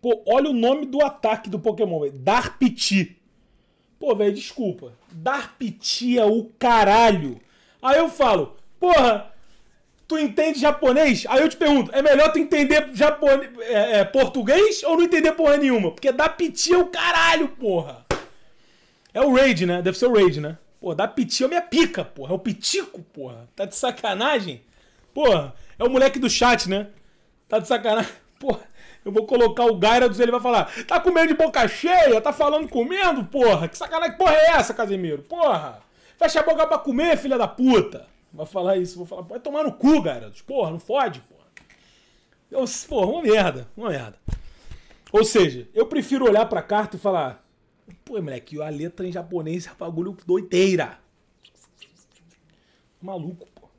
Pô, olha o nome do ataque do Pokémon, velho. Darpiti. Pô, velho, desculpa. Darpiti é o caralho. Aí eu falo, porra, tu entende japonês? Aí eu te pergunto, é melhor tu entender japonês, é, é, português ou não entender porra nenhuma? Porque Darpiti é o caralho, porra. É o Raid, né? Deve ser o Raid, né? Pô, Darpiti é a minha pica, porra. É o pitico, porra. Tá de sacanagem? Porra, é o moleque do chat, né? Tá de sacanagem. Eu vou colocar o Gairados, ele vai falar: tá comendo de boca cheia? Tá falando comendo, porra? Que sacanagem, porra é essa, Casemiro? Porra! Fecha a boca pra comer, filha da puta! Vai falar isso, vou falar: vai tomar no cu, Gairados. Porra, não fode, porra. Eu, porra, uma merda, uma merda. Ou seja, eu prefiro olhar pra carta e falar: pô, moleque, a letra em japonês é bagulho doideira. Maluco, pô.